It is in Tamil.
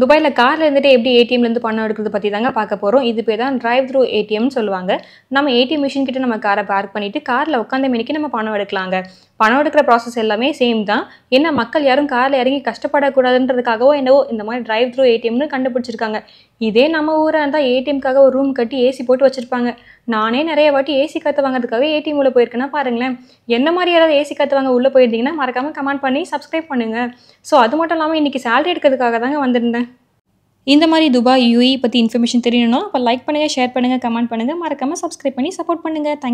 துபாயில் காரில் இருந்துட்டு எப்படி ஏடிஎம்லேருந்து பணம் எடுக்கிறது பற்றி தாங்க பார்க்க போகிறோம் இது பேர் தான் ட்ரைவ் த்ரூ ஏடிஎம்னு சொல்லுவாங்க நம்ம ஏடிஎம் மிஷின் கிட்ட நம்ம காரை பார்க் பண்ணிவிட்டு காரில் உட்காந்த மணிக்கு நம்ம பணம் எடுக்கலாங்க பணம் எடுக்கிற ப்ராசஸ் எல்லாமே சேம் தான் ஏன்னா மக்கள் யாரும் காரில் இறங்கி கஷ்டப்படக்கூடாதுன்றதுக்காகவோ என்னவோ இந்த மாதிரி ட்ரைவ் த்ரூ ஏடிஎம்னு கண்டுபிடிச்சிருக்காங்க இதே நம்ம ஊராக இருந்தால் ஏடிஎம்க்காக ஒரு ரூம் கட்டி ஏசி போட்டு வச்சுருப்பாங்க நானே நிறைய வாட்டி ஏசி கற்று வாங்குறதுக்காக ஏடிஎம் உள்ளே போயிருக்கேன்னா பாருங்களேன் என்ன மாதிரி யாராவது ஏசி காற்று வாங்க உள்ளே போயிருந்தீங்கன்னா மறக்காமல் கமெண்ட் பண்ணி சப்ஸ்கிரைப் பண்ணுங்கள் ஸோ அது மட்டும் இல்லாமல் இன்றைக்கி சேலரி எடுக்கிறதுக்காக தாங்க வந்திருந்தேன் இந்த மாதிரி துபாய் யூஇ பற்றி இன்ஃபர்மேஷன் தெரியணும்னா அப்போ லைக் பண்ணுங்கள் ஷேர் பண்ணுங்கள் கமெண்ட் பண்ணுங்கள் மறக்காமல் சப்ஸ்கிரைப் பண்ணி சப்போர்ட் பண்ணுங்கள் தேங்க்ஸ்